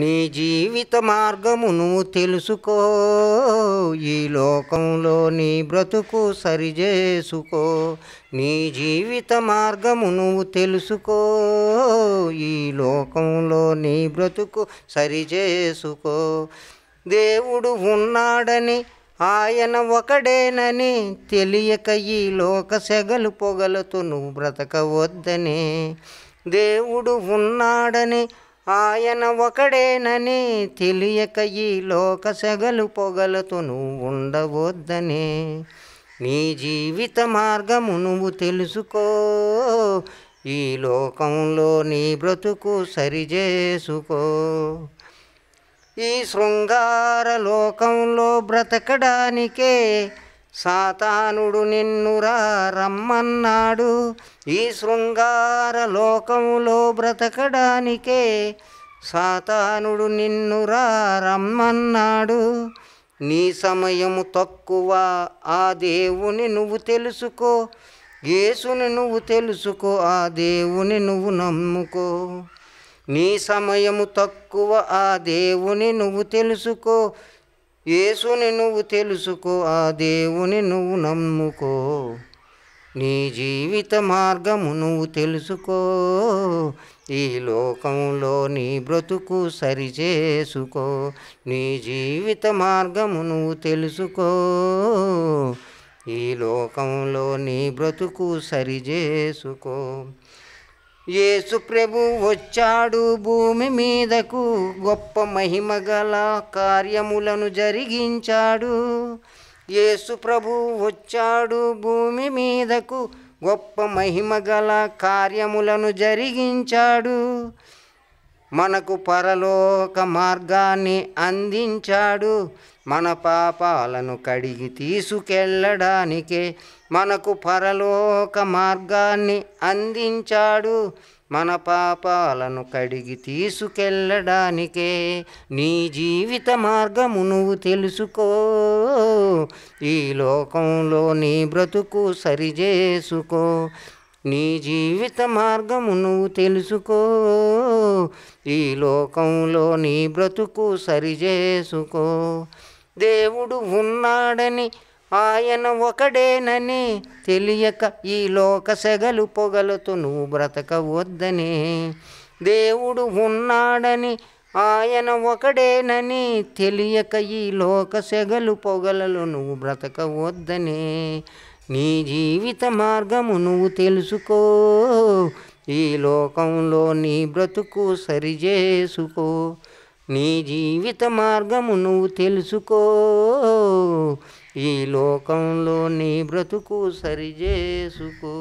నీ జీవిత మార్గమును తెలుసుకో ఈ లోకంలో నీ బ్రతుకు సరిచేసుకో నీ జీవిత మార్గము నువ్వు తెలుసుకో ఈ లోకంలో నీ బ్రతుకు సరిచేసుకో దేవుడు ఉన్నాడని ఆయన ఒకడేనని తెలియక ఈ లోక సెగలు పొగలతో నువ్వు బ్రతకవద్దనే దేవుడు ఉన్నాడని ఆయన ఒకడేనని తెలియక ఈ లోక సగలు పొగలతో నువ్వు ఉండవద్దనే నీ జీవిత మార్గము నువ్వు తెలుసుకో ఈ లోకంలో నీ బ్రతుకు సరిచేసుకో ఈ శృంగార లోకంలో బ్రతకడానికే సాతానుడు నిన్నురా రమ్మన్నాడు ఈ శృంగార లోకములో బ్రతకడానికే సాతానుడు నిన్నురా రమ్మన్నాడు నీ సమయము తక్కువ ఆ దేవుని నువ్వు తెలుసుకో యేసుని నువ్వు తెలుసుకో ఆ దేవుని నువ్వు నమ్ముకో నీ సమయము తక్కువ ఆ దేవుని నువ్వు తెలుసుకో యేసుని నువ్వు తెలుసుకో ఆ దేవుని నువ్వు నమ్ముకో నీ జీవిత మార్గము నువ్వు తెలుసుకో ఈ లోకంలో నీ బ్రతుకు సరిచేసుకో నీ జీవిత మార్గము నువ్వు తెలుసుకో ఈ లోకంలో నీ బ్రతుకు సరిచేసుకో యేసు ప్రభు వచ్చాడు భూమి మీదకు గొప్ప మహిమ గల కార్యములను జరిగించాడు యేసు ప్రభు వచ్చాడు భూమి మీదకు గొప్ప మహిమ గల కార్యములను జరిగించాడు మనకు పరలోక మార్గాన్ని అందించాడు మన పాపాలను కడిగి తీసుకెళ్ళడానికే మనకు పరలోక మార్గాన్ని అందించాడు మన పాపాలను కడిగి తీసుకెళ్ళడానికే నీ జీవిత మార్గము నువ్వు తెలుసుకో ఈ లోకంలో నీ బ్రతుకు సరిచేసుకో నీ జీవిత మార్గము నువ్వు తెలుసుకో ఈ లోకంలో నీ బ్రతుకు సరిచేసుకో దేవుడు ఉన్నాడని ఆయన ఒకడేనని తెలియక ఈ లోక సెగలు పొగలతో నువ్వు బ్రతకవద్దని దేవుడు ఉన్నాడని ఆయన ఒకడేనని తెలియక ఈ లోక సెగలు పొగలలో నువ్వు బ్రతకవద్దని నీ జీవిత మార్గము నువ్వు తెలుసుకో ఈ లోకంలో నీ బ్రతుకు సరిచేసుకో నీ జీవిత మార్గము నువ్వు తెలుసుకో ఈ లోకంలో నీ బ్రతుకు సరిచేసుకో